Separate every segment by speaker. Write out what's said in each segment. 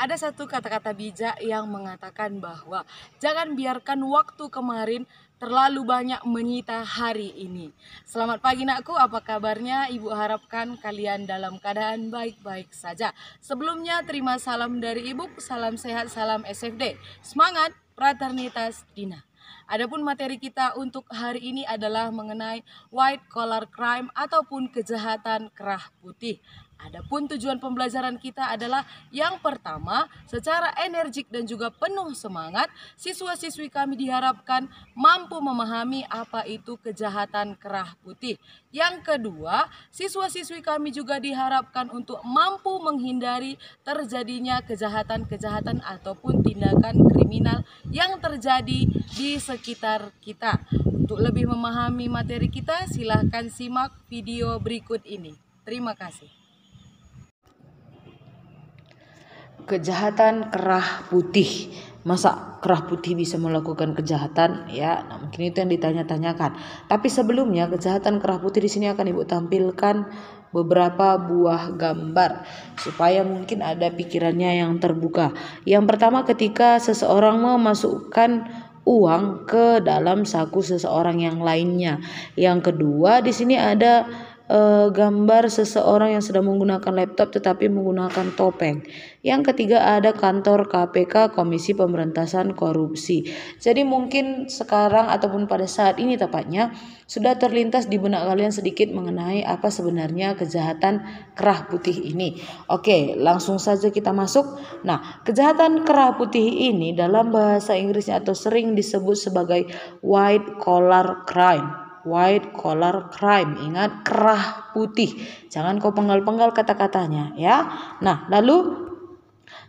Speaker 1: ada satu kata-kata bijak yang mengatakan bahwa jangan biarkan waktu kemarin terlalu banyak menyita hari ini. Selamat pagi nakku, apa kabarnya? Ibu harapkan kalian dalam keadaan baik-baik saja. Sebelumnya terima salam dari Ibu, salam sehat, salam SFD. Semangat, fraternitas, Dina. Adapun materi kita untuk hari ini adalah mengenai white collar crime ataupun kejahatan kerah putih. Adapun tujuan pembelajaran kita adalah yang pertama, secara energik dan juga penuh semangat, siswa-siswi kami diharapkan mampu memahami apa itu kejahatan kerah putih. Yang kedua, siswa-siswi kami juga diharapkan untuk mampu menghindari terjadinya kejahatan-kejahatan ataupun tindakan kriminal yang terjadi di sekitar kita. Untuk lebih memahami materi kita, silahkan simak video berikut ini. Terima kasih. kejahatan kerah putih masa kerah putih bisa melakukan kejahatan ya nah, mungkin itu yang ditanya-tanyakan tapi sebelumnya kejahatan kerah putih di sini akan ibu tampilkan beberapa buah gambar supaya mungkin ada pikirannya yang terbuka yang pertama ketika seseorang memasukkan uang ke dalam saku seseorang yang lainnya yang kedua di sini ada uh, gambar seseorang yang sedang menggunakan laptop tetapi menggunakan topeng. Yang ketiga ada kantor KPK Komisi Pemberantasan Korupsi. Jadi mungkin sekarang ataupun pada saat ini tepatnya sudah terlintas di benak kalian sedikit mengenai apa sebenarnya kejahatan kerah putih ini. Oke, langsung saja kita masuk. Nah, kejahatan kerah putih ini dalam bahasa Inggrisnya atau sering disebut sebagai white collar crime white collar crime. Ingat kerah putih. Jangan kau penggal-penggal kata-katanya ya. Nah, lalu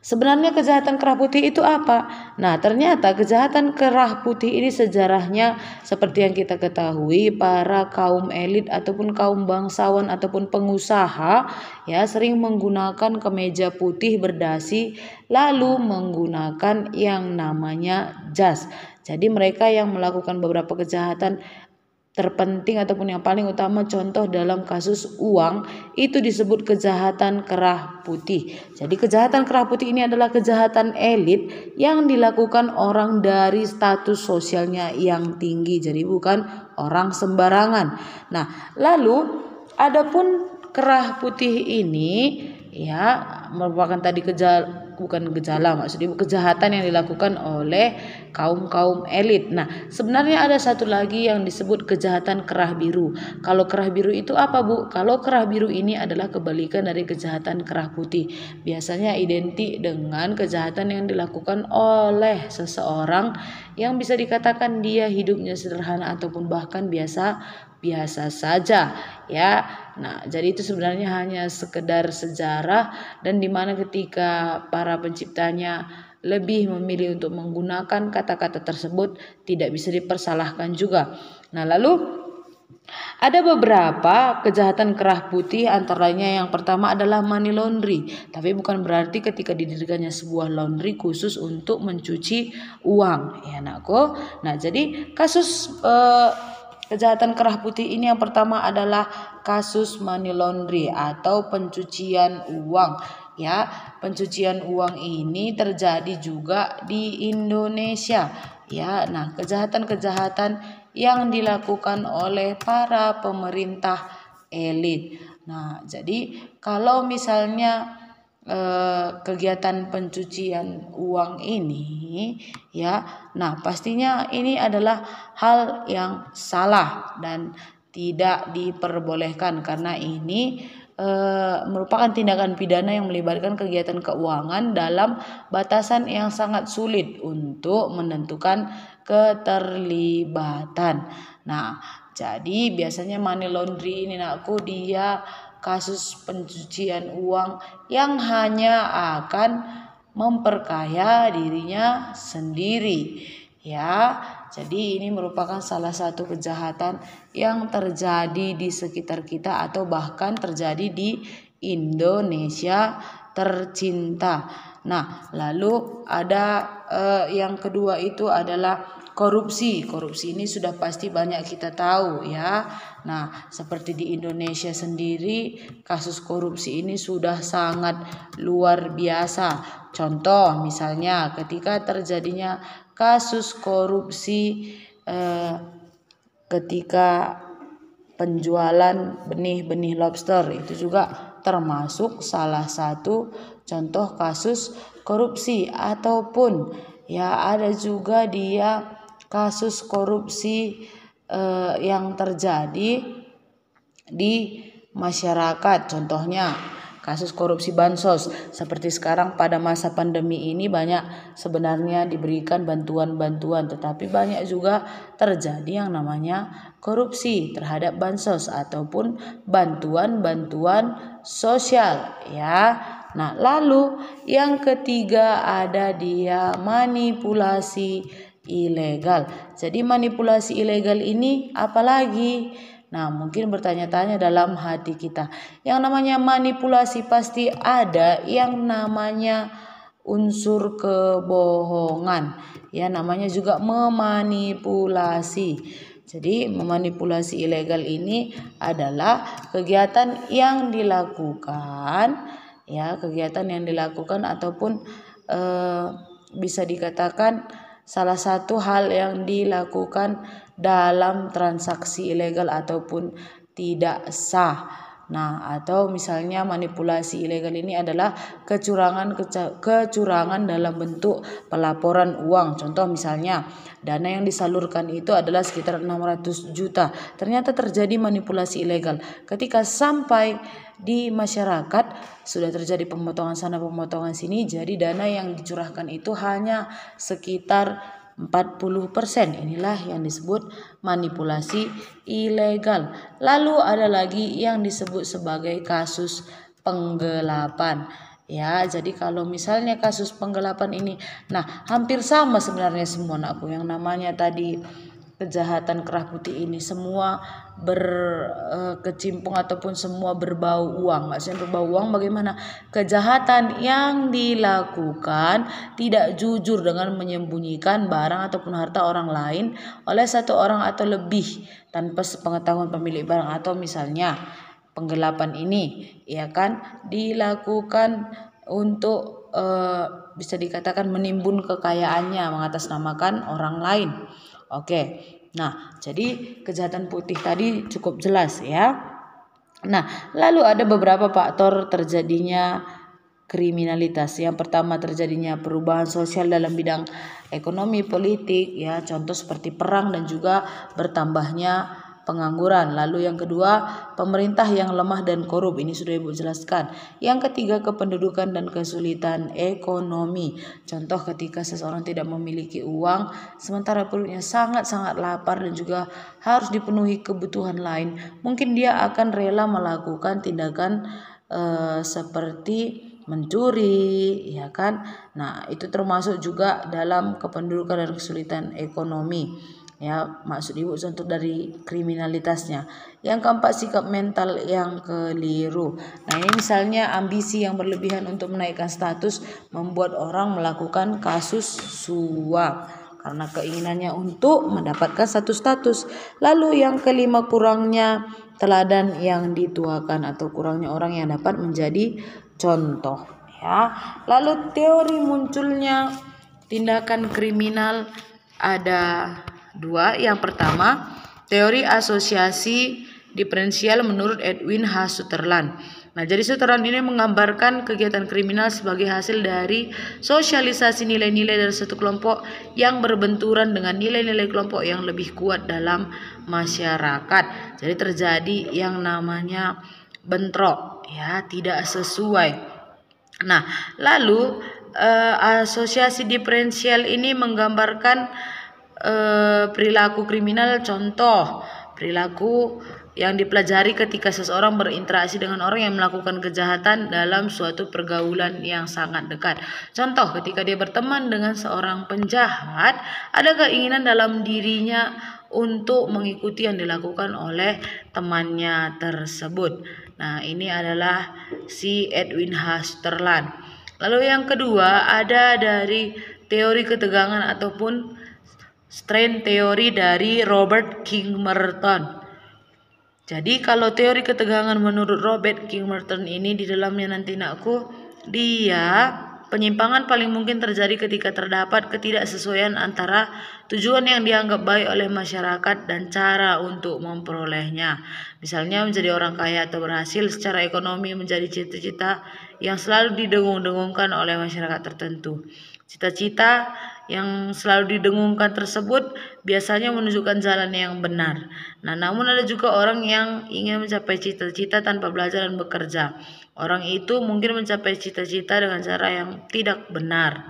Speaker 1: Sebenarnya kejahatan kerah putih itu apa? Nah, ternyata kejahatan kerah putih ini sejarahnya seperti yang kita ketahui para kaum elit ataupun kaum bangsawan ataupun pengusaha ya sering menggunakan kemeja putih berdasi lalu menggunakan yang namanya jas. Jadi mereka yang melakukan beberapa kejahatan terpenting ataupun yang paling utama contoh dalam kasus uang itu disebut kejahatan kerah putih. Jadi kejahatan kerah putih ini adalah kejahatan elit yang dilakukan orang dari status sosialnya yang tinggi. Jadi bukan orang sembarangan. Nah, lalu adapun kerah putih ini ya merupakan tadi keja bukan gejala maksudnya kejahatan yang dilakukan oleh kaum-kaum elit. Nah, sebenarnya ada satu lagi yang disebut kejahatan kerah biru. Kalau kerah biru itu apa, Bu? Kalau kerah biru ini adalah kebalikan dari kejahatan kerah putih. Biasanya identik dengan kejahatan yang dilakukan oleh seseorang yang bisa dikatakan dia hidupnya sederhana ataupun bahkan biasa biasa saja ya. Nah, jadi itu sebenarnya hanya sekedar sejarah dan dimana ketika para penciptanya lebih memilih untuk menggunakan kata-kata tersebut tidak bisa dipersalahkan juga. Nah, lalu ada beberapa kejahatan kerah putih antaranya yang pertama adalah money laundry. Tapi bukan berarti ketika didirikannya sebuah laundry khusus untuk mencuci uang ya anakku. Nah, jadi kasus eh, Kejahatan kerah putih ini yang pertama adalah kasus money laundry atau pencucian uang. Ya, pencucian uang ini terjadi juga di Indonesia. Ya, nah kejahatan-kejahatan yang dilakukan oleh para pemerintah elit. Nah, jadi kalau misalnya Eh, kegiatan pencucian uang ini ya. Nah, pastinya ini adalah hal yang salah dan tidak diperbolehkan karena ini e, merupakan tindakan pidana yang melibatkan kegiatan keuangan dalam batasan yang sangat sulit untuk menentukan keterlibatan. Nah, jadi biasanya money laundry ini aku dia kasus pencucian uang yang hanya akan memperkaya dirinya sendiri ya. Jadi ini merupakan salah satu kejahatan yang terjadi di sekitar kita atau bahkan terjadi di Indonesia tercinta. Nah, lalu ada eh, yang kedua itu adalah korupsi. Korupsi ini sudah pasti banyak kita tahu ya. Nah, seperti di Indonesia sendiri kasus korupsi ini sudah sangat luar biasa. Contoh misalnya ketika terjadinya kasus korupsi eh, ketika penjualan benih-benih lobster itu juga termasuk salah satu contoh kasus korupsi ataupun ya ada juga dia kasus korupsi eh, yang terjadi di masyarakat. Contohnya kasus korupsi bansos seperti sekarang pada masa pandemi ini banyak sebenarnya diberikan bantuan-bantuan tetapi banyak juga terjadi yang namanya korupsi terhadap bansos ataupun bantuan-bantuan sosial ya. Nah, lalu yang ketiga ada dia manipulasi ilegal. Jadi manipulasi ilegal ini apalagi? Nah, mungkin bertanya-tanya dalam hati kita. Yang namanya manipulasi pasti ada yang namanya unsur kebohongan. Ya, namanya juga memanipulasi. Jadi, memanipulasi ilegal ini adalah kegiatan yang dilakukan ya, kegiatan yang dilakukan ataupun eh, bisa dikatakan salah satu hal yang dilakukan dalam transaksi ilegal ataupun tidak sah. Nah, atau misalnya manipulasi ilegal ini adalah kecurangan kecurangan dalam bentuk pelaporan uang. Contoh misalnya dana yang disalurkan itu adalah sekitar 600 juta. Ternyata terjadi manipulasi ilegal. Ketika sampai di masyarakat sudah terjadi pemotongan sana pemotongan sini jadi dana yang dicurahkan itu hanya sekitar 40%. Inilah yang disebut manipulasi ilegal. Lalu ada lagi yang disebut sebagai kasus penggelapan. Ya, jadi kalau misalnya kasus penggelapan ini, nah hampir sama sebenarnya semua anakku yang namanya tadi kejahatan kerah putih ini semua berkecimpung eh, ataupun semua berbau uang maksudnya berbau uang bagaimana kejahatan yang dilakukan tidak jujur dengan menyembunyikan barang ataupun harta orang lain oleh satu orang atau lebih tanpa sepengetahuan pemilik barang atau misalnya penggelapan ini ya kan dilakukan untuk uh, bisa dikatakan menimbun kekayaannya mengatasnamakan orang lain Oke. Nah, jadi kejahatan putih tadi cukup jelas ya. Nah, lalu ada beberapa faktor terjadinya kriminalitas. Yang pertama terjadinya perubahan sosial dalam bidang ekonomi politik ya, contoh seperti perang dan juga bertambahnya pengangguran. Lalu yang kedua, pemerintah yang lemah dan korup. Ini sudah Ibu jelaskan. Yang ketiga, kependudukan dan kesulitan ekonomi. Contoh ketika seseorang tidak memiliki uang sementara perutnya sangat-sangat lapar dan juga harus dipenuhi kebutuhan lain, mungkin dia akan rela melakukan tindakan eh, seperti mencuri, ya kan? Nah, itu termasuk juga dalam kependudukan dan kesulitan ekonomi ya maksud ibu contoh dari kriminalitasnya yang keempat sikap mental yang keliru nah ini misalnya ambisi yang berlebihan untuk menaikkan status membuat orang melakukan kasus suap karena keinginannya untuk mendapatkan satu status. Lalu yang kelima kurangnya teladan yang dituakan atau kurangnya orang yang dapat menjadi contoh ya. Lalu teori munculnya tindakan kriminal ada Dua, yang pertama, teori asosiasi diferensial menurut Edwin H. Sutherland. Nah, jadi Sutherland ini menggambarkan kegiatan kriminal sebagai hasil dari sosialisasi nilai-nilai dari satu kelompok yang berbenturan dengan nilai-nilai kelompok yang lebih kuat dalam masyarakat. Jadi terjadi yang namanya bentrok ya, tidak sesuai. Nah, lalu eh, asosiasi diferensial ini menggambarkan Eh, perilaku kriminal contoh perilaku yang dipelajari ketika seseorang berinteraksi dengan orang yang melakukan kejahatan dalam suatu pergaulan yang sangat dekat. Contoh, ketika dia berteman dengan seorang penjahat, ada keinginan dalam dirinya untuk mengikuti yang dilakukan oleh temannya tersebut. Nah, ini adalah si Edwin Hasterland. Lalu yang kedua ada dari teori ketegangan ataupun strain teori dari Robert King Merton. Jadi kalau teori ketegangan menurut Robert King Merton ini di dalamnya nanti nakku dia penyimpangan paling mungkin terjadi ketika terdapat ketidaksesuaian antara tujuan yang dianggap baik oleh masyarakat dan cara untuk memperolehnya. Misalnya menjadi orang kaya atau berhasil secara ekonomi menjadi cita-cita yang selalu didengung-dengungkan oleh masyarakat tertentu. Cita-cita yang selalu didengungkan tersebut biasanya menunjukkan jalan yang benar. Nah, namun ada juga orang yang ingin mencapai cita-cita tanpa belajar dan bekerja. Orang itu mungkin mencapai cita-cita dengan cara yang tidak benar.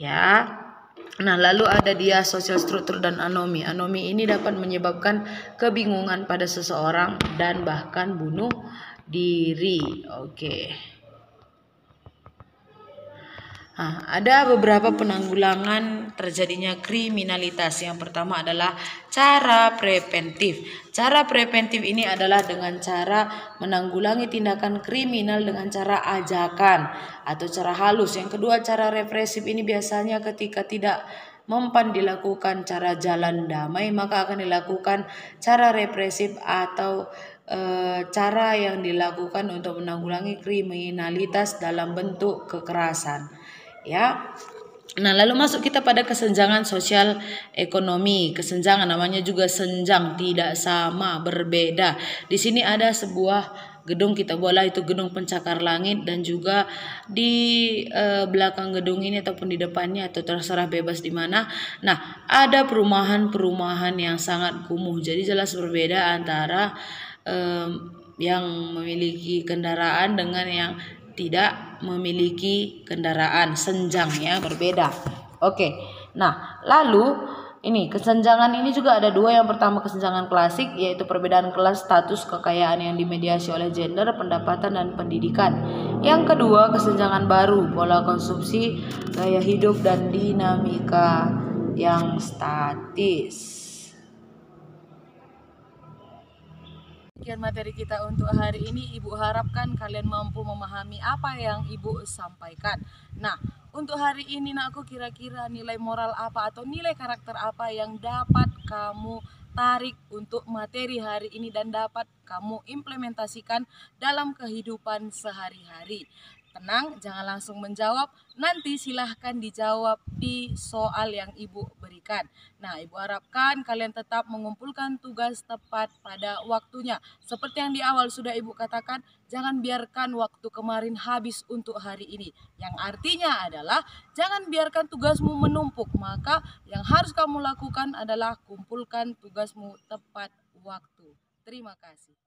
Speaker 1: Ya. Nah, lalu ada dia sosial struktur dan anomi. Anomi ini dapat menyebabkan kebingungan pada seseorang dan bahkan bunuh diri. Oke. Okay. Nah, ada beberapa penanggulangan terjadinya kriminalitas. Yang pertama adalah cara preventif. Cara preventif ini adalah dengan cara menanggulangi tindakan kriminal dengan cara ajakan atau cara halus. Yang kedua, cara represif ini biasanya ketika tidak mempan dilakukan cara jalan damai, maka akan dilakukan cara represif atau eh, cara yang dilakukan untuk menanggulangi kriminalitas dalam bentuk kekerasan ya Nah, lalu masuk kita pada kesenjangan sosial ekonomi. Kesenjangan namanya juga senjang, tidak sama, berbeda. Di sini ada sebuah gedung kita bola itu gedung pencakar langit dan juga di e, belakang gedung ini ataupun di depannya atau terserah bebas di mana. Nah, ada perumahan-perumahan yang sangat kumuh. Jadi jelas berbeda antara e, yang memiliki kendaraan dengan yang tidak memiliki kendaraan senjang ya berbeda. Oke. Nah, lalu ini kesenjangan ini juga ada dua yang pertama kesenjangan klasik yaitu perbedaan kelas status kekayaan yang dimediasi oleh gender pendapatan dan pendidikan yang kedua kesenjangan baru pola konsumsi gaya hidup dan dinamika yang statis sekian materi kita untuk hari ini. Ibu harapkan kalian mampu memahami apa yang Ibu sampaikan. Nah, untuk hari ini nak, aku kira-kira nilai moral apa atau nilai karakter apa yang dapat kamu tarik untuk materi hari ini dan dapat kamu implementasikan dalam kehidupan sehari-hari. Tenang, jangan langsung menjawab. Nanti silahkan dijawab di soal yang Ibu berikan. Nah, Ibu harapkan kalian tetap mengumpulkan tugas tepat pada waktunya. Seperti yang di awal sudah Ibu katakan, jangan biarkan waktu kemarin habis untuk hari ini. Yang artinya adalah jangan biarkan tugasmu menumpuk. Maka yang harus kamu lakukan adalah kumpulkan tugasmu tepat waktu. Terima kasih.